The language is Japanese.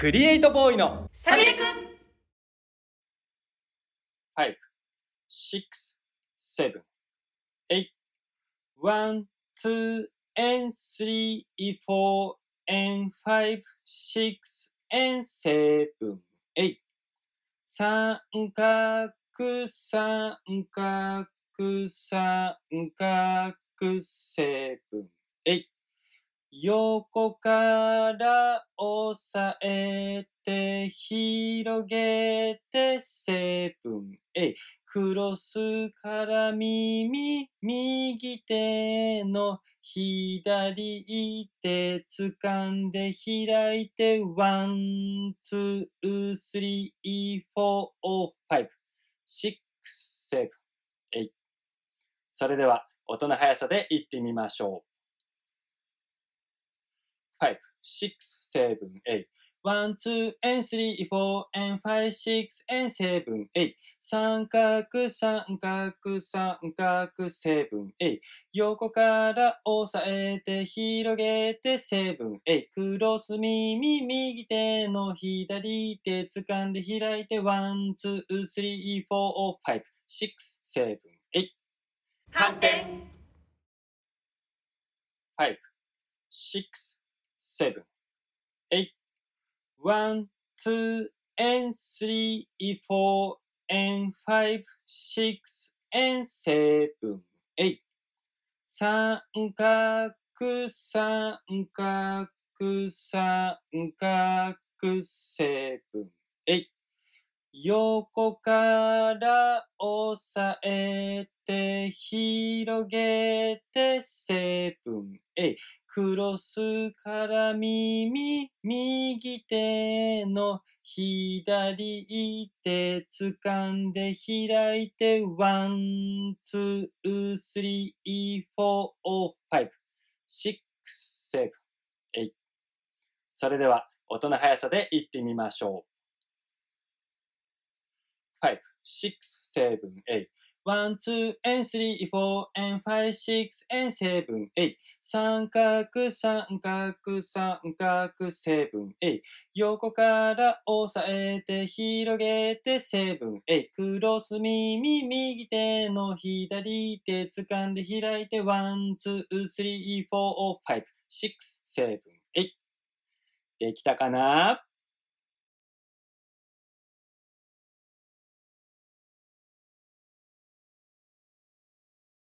クリエイトボーイのサビレくん !5、6、7、8、1、2、and 3、4、and 5、6、and 7、8。三角、三角、三角、セブン、エイ。横から押さえて、広げて、セブン、エイ。クロスから耳、右手の左手掴んで開いて、ワン、ツー、スリー、フォー、ファイブ、シックス、セブン、エイ。それでは、音の速さでいってみましょう。5、6、7、8。1、2、and 3、4、and 5、6、and 7、8。三角、三角、三角、7、8。横から押さえて、広げて、7、8。クロス耳、右手の左手、掴んで開いて、1、2、3、4、5、6、7、8。反転 !5、6、seven, eight, one, two, and three, four, and five, six, and seven, eight. 三角、三角、三角、セブン、エイ。横から押さえて広げてセブン、エイ。クロスから耳、右手の左手掴んで開いて、ワン、ツー、スリー、フォー、ファイブ、シックス、セブン、エイそれでは、音の速さでいってみましょう。ファイブ、シックス、セ5、6、7、8。ワン、ツー、エン、スリー、フォー、エン、ファイ、シックス、エン、セブン、エイ。三角、三角、三角、セブン、エイ。横から押さえて、広げて、セブン、エイ。クロス耳、右手の左手、掴んで開いて、ワン、ツー、スリー、フォー、ファイブ、シックス、セブン、エイ。できたかな